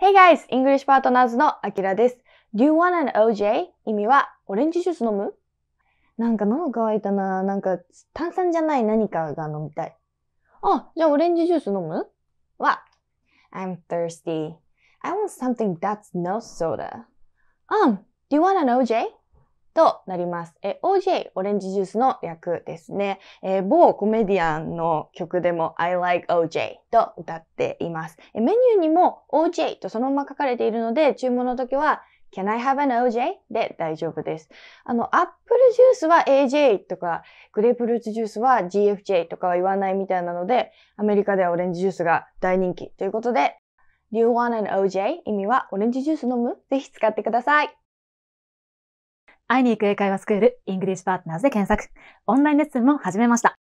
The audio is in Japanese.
Hey guys! English Partners のあきらです。Do you want an OJ? 意味は、オレンジジュース飲むなんか喉乾いたな。なんか、炭酸じゃない何かが飲みたい。あ、じゃあオレンジジュース飲むは、I'm thirsty. I want something that's no soda. Um, do you want an OJ? となります。え、OJ、オレンジジュースの役ですね。えー、某コメディアンの曲でも I like OJ と歌っています。え、メニューにも OJ とそのまま書かれているので、注文の時は Can I have an OJ? で大丈夫です。あの、アップルジュースは AJ とか、グレープフルーツジュースは GFJ とかは言わないみたいなので、アメリカではオレンジジュースが大人気ということで、Do you want an OJ? 意味はオレンジジュース飲むぜひ使ってください。会いに行く英会話スクール、イングリッシュパートナーズで検索。オンラインレッスンも始めました。